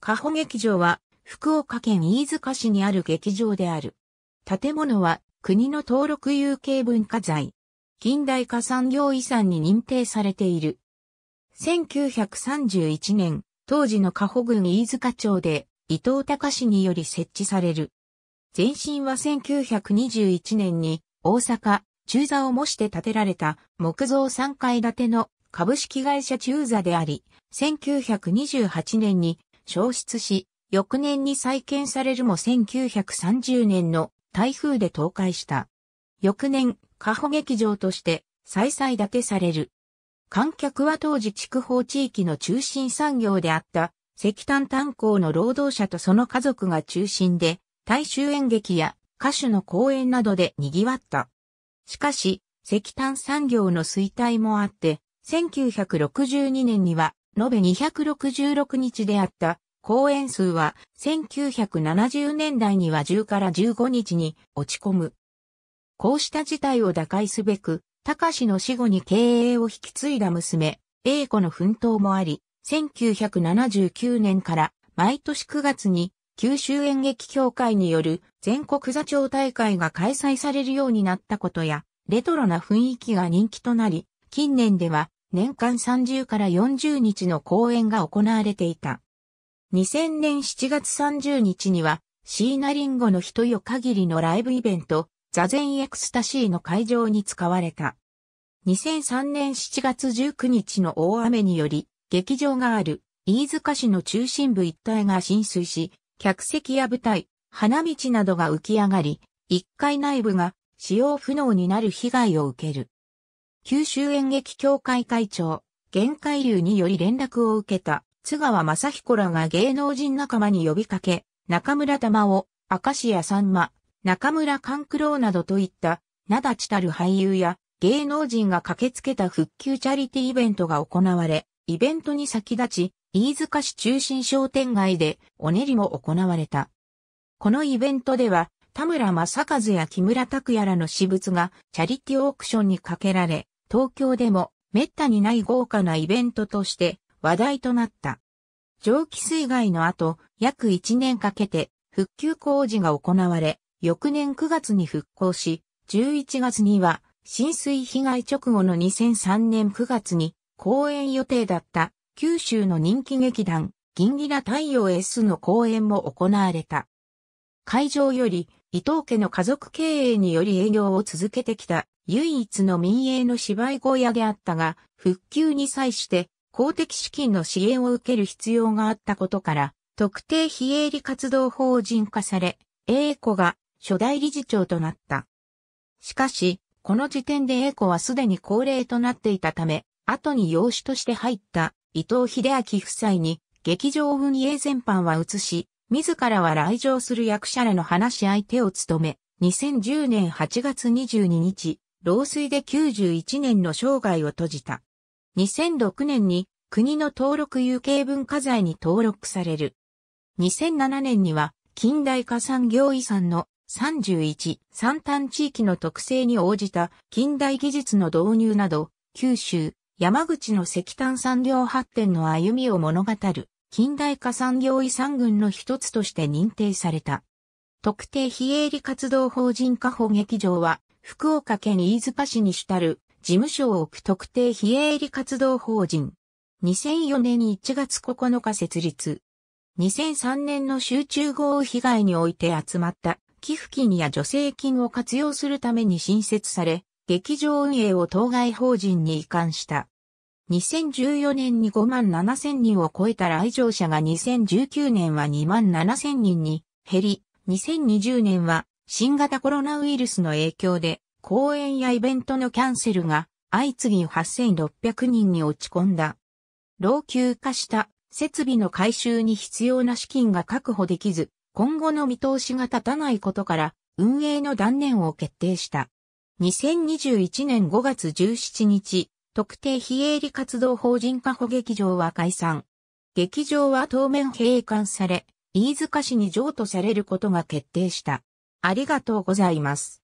加ホ劇場は福岡県飯塚市にある劇場である。建物は国の登録有形文化財。近代化産業遺産に認定されている。1931年、当時の加ホ郡飯塚町で伊藤隆により設置される。前身は1921年に大阪、中座を模して建てられた木造3階建ての株式会社中座であり、1928年に消失し、翌年に再建されるも1930年の台風で倒壊した。翌年、過保劇場として再々建てされる。観客は当時筑豊地域の中心産業であった石炭炭鉱の労働者とその家族が中心で、大衆演劇や歌手の公演などで賑わった。しかし、石炭産業の衰退もあって、1962年には延べ266日であった。公演数は1970年代には10から15日に落ち込む。こうした事態を打開すべく、高氏の死後に経営を引き継いだ娘、英子の奮闘もあり、1979年から毎年9月に九州演劇協会による全国座長大会が開催されるようになったことや、レトロな雰囲気が人気となり、近年では年間30から40日の公演が行われていた。2000年7月30日には、シーナリンゴの人よ限りのライブイベント、座禅エクスタシーの会場に使われた。2003年7月19日の大雨により、劇場がある飯塚市の中心部一帯が浸水し、客席や舞台、花道などが浮き上がり、1階内部が使用不能になる被害を受ける。九州演劇協会会長、玄海流により連絡を受けた津川正彦らが芸能人仲間に呼びかけ、中村玉を、明石家さんま、中村勘九郎などといった、名立ちたる俳優や芸能人が駆けつけた復旧チャリティイベントが行われ、イベントに先立ち、飯塚市中心商店街でお練りも行われた。このイベントでは、田村正和や木村拓也らの私物がチャリティーオークションにかけられ、東京でも滅多にない豪華なイベントとして話題となった。蒸気水害の後、約1年かけて復旧工事が行われ、翌年9月に復興し、11月には浸水被害直後の2003年9月に公演予定だった九州の人気劇団銀ギラ太陽 S の公演も行われた。会場より伊藤家の家族経営により営業を続けてきた唯一の民営の芝居小屋であったが、復旧に際して公的資金の支援を受ける必要があったことから、特定非営利活動法人化され、英子が初代理事長となった。しかし、この時点で英子はすでに高齢となっていたため、後に養子として入った伊藤秀明夫妻に劇場運営全般は移し、自らは来場する役者らの話し相手を務め、2010年8月22日、老衰で91年の生涯を閉じた。2006年に国の登録有形文化財に登録される。2007年には近代化産業遺産の31、三端地域の特性に応じた近代技術の導入など、九州、山口の石炭産業発展の歩みを物語る近代化産業遺産群の一つとして認定された。特定非営利活動法人加保劇場は、福岡県飯塚市に主たる事務所を置く特定非営利活動法人。2004年1月9日設立。2003年の集中豪雨被害において集まった寄付金や助成金を活用するために新設され、劇場運営を当該法人に移管した。2014年に5万7千人を超えた来場者が2019年は2万7千人に減り、2020年は新型コロナウイルスの影響で公演やイベントのキャンセルが相次ぎ8600人に落ち込んだ。老朽化した設備の改修に必要な資金が確保できず、今後の見通しが立たないことから運営の断念を決定した。2021年5月17日、特定非営利活動法人加保劇場は解散。劇場は当面閉館され、飯塚市に譲渡されることが決定した。ありがとうございます。